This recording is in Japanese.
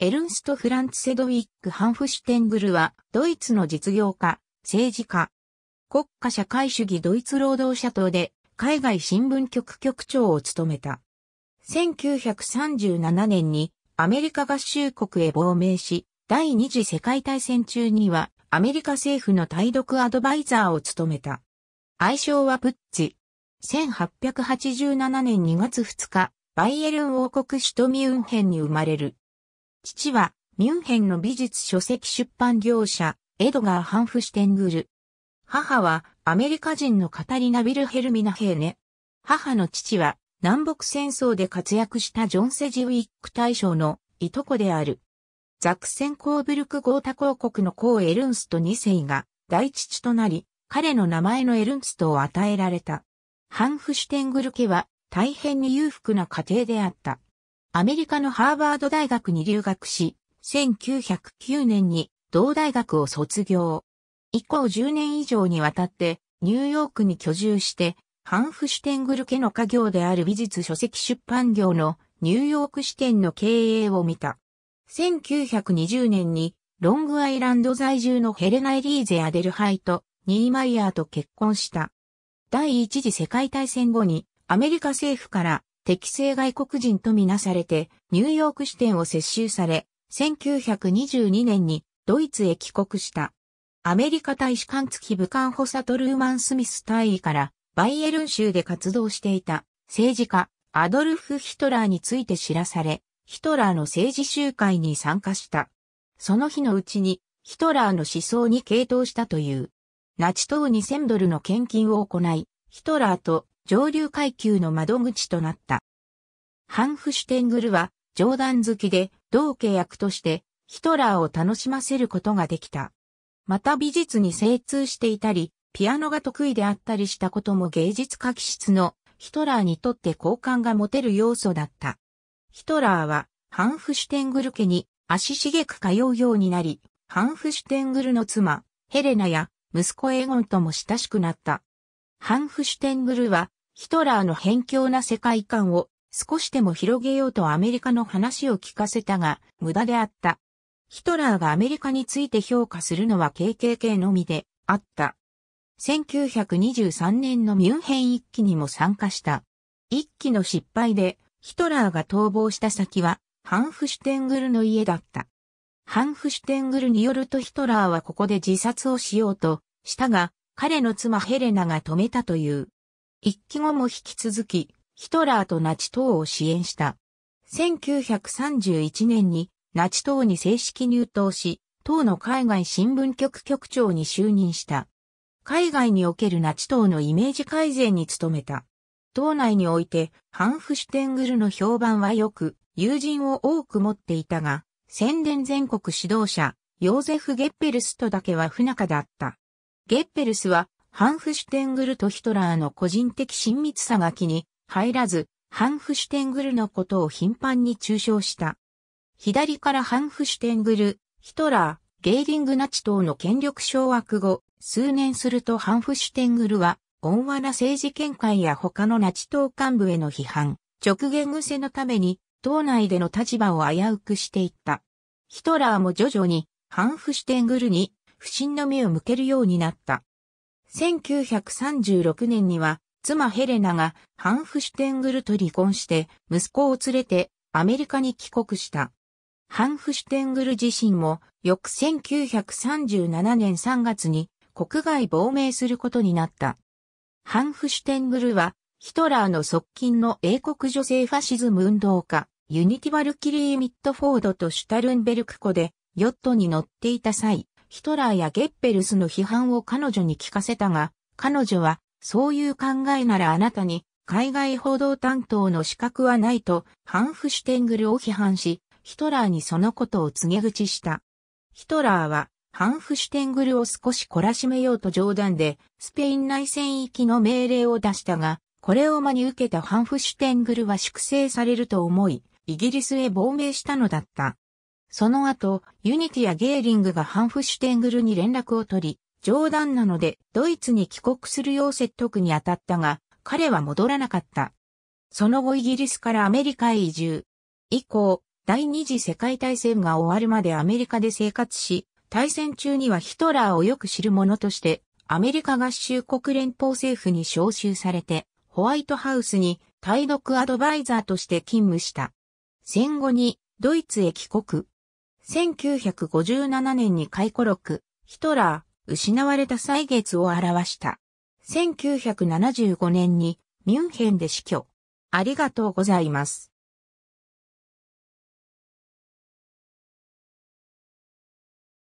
エルンスト・フランツ・セドウィック・ハンフシュテンブルは、ドイツの実業家、政治家、国家社会主義ドイツ労働者党で、海外新聞局局長を務めた。1937年に、アメリカ合衆国へ亡命し、第二次世界大戦中には、アメリカ政府の対独アドバイザーを務めた。愛称はプッチ。1887年2月2日、バイエルン王国首都ミュンヘンに生まれる。父は、ミュンヘンの美術書籍出版業者、エドガー・ハンフシュテングル。母は、アメリカ人のカタリナ・ビルヘルミナ・ヘーネ。母の父は、南北戦争で活躍したジョン・セジウィック大将のいとこである。ザクセンコーブルク豪太公国のー・エルンスト2世が大父となり、彼の名前のエルンストを与えられた。ハンフシュテングル家は大変に裕福な家庭であった。アメリカのハーバード大学に留学し、1909年に同大学を卒業。以降10年以上にわたってニューヨークに居住して、ハンフシュテングル家の家業である美術書籍出版業のニューヨーク支店の経営を見た。1920年にロングアイランド在住のヘレナ・エリーゼ・アデルハイとニーマイヤーと結婚した。第一次世界大戦後にアメリカ政府から適正外国人とみなされて、ニューヨーク支店を接収され、1922年にドイツへ帰国した。アメリカ大使館付き武漢補佐トルーマン・スミス大尉からバイエルン州で活動していた政治家アドルフ・ヒトラーについて知らされ、ヒトラーの政治集会に参加した。その日のうちにヒトラーの思想に傾倒したという。ナチ党2000ドルの献金を行い、ヒトラーと上流階級の窓口となった。ハンフシュテングルは冗談好きで同契約としてヒトラーを楽しませることができた。また美術に精通していたり、ピアノが得意であったりしたことも芸術家気質のヒトラーにとって好感が持てる要素だった。ヒトラーはハンフシュテングル家に足しげく通うようになり、ハンフシュテングルの妻、ヘレナや息子エゴンとも親しくなった。ハンフシュテングルはヒトラーの偏境な世界観を少しでも広げようとアメリカの話を聞かせたが、無駄であった。ヒトラーがアメリカについて評価するのは KKK のみであった。1923年のミュンヘン一期にも参加した。一期の失敗で、ヒトラーが逃亡した先は、ハンフシュテングルの家だった。ハンフシュテングルによるとヒトラーはここで自殺をしようとしたが、彼の妻ヘレナが止めたという。一期後も引き続き、ヒトラーとナチ党を支援した。1931年にナチ党に正式入党し、党の海外新聞局局長に就任した。海外におけるナチ党のイメージ改善に努めた。党内において、ハンフシュテングルの評判は良く、友人を多く持っていたが、宣伝全国指導者、ヨーゼフ・ゲッペルスとだけは不仲だった。ゲッペルスはハンフシュテングルとヒトラーの個人的親密さが気に入らず、ハンフシュテングルのことを頻繁に中傷した。左からハンフシュテングル、ヒトラー、ゲーリングナチ等の権力掌握後、数年するとハンフシュテングルは、温和な政治見解や他のナチ党幹部への批判、直言癖のために、党内での立場を危うくしていった。ヒトラーも徐々に、ハンフシュテングルに、不信の目を向けるようになった。1936年には、妻ヘレナがハンフシュテングルと離婚して、息子を連れてアメリカに帰国した。ハンフシュテングル自身も、翌1937年3月に国外亡命することになった。ハンフシュテングルは、ヒトラーの側近の英国女性ファシズム運動家、ユニティ・バルキリー・ミッドフォードとシュタルンベルク湖でヨットに乗っていた際、ヒトラーやゲッペルスの批判を彼女に聞かせたが、彼女は、そういう考えならあなたに、海外報道担当の資格はないと、ハンフシュテングルを批判し、ヒトラーにそのことを告げ口した。ヒトラーは、ハンフシュテングルを少し懲らしめようと冗談で、スペイン内戦域の命令を出したが、これを真に受けたハンフシュテングルは粛清されると思い、イギリスへ亡命したのだった。その後、ユニティやゲーリングがハンフシュテングルに連絡を取り、冗談なのでドイツに帰国するよう説得に当たったが、彼は戻らなかった。その後イギリスからアメリカへ移住。以降、第二次世界大戦が終わるまでアメリカで生活し、大戦中にはヒトラーをよく知る者として、アメリカ合衆国連邦政府に招集されて、ホワイトハウスに対独アドバイザーとして勤務した。戦後にドイツへ帰国。1957年に回顧録、ヒトラー、失われた歳月を表した。1975年にミュンヘンで死去。ありがとうございます。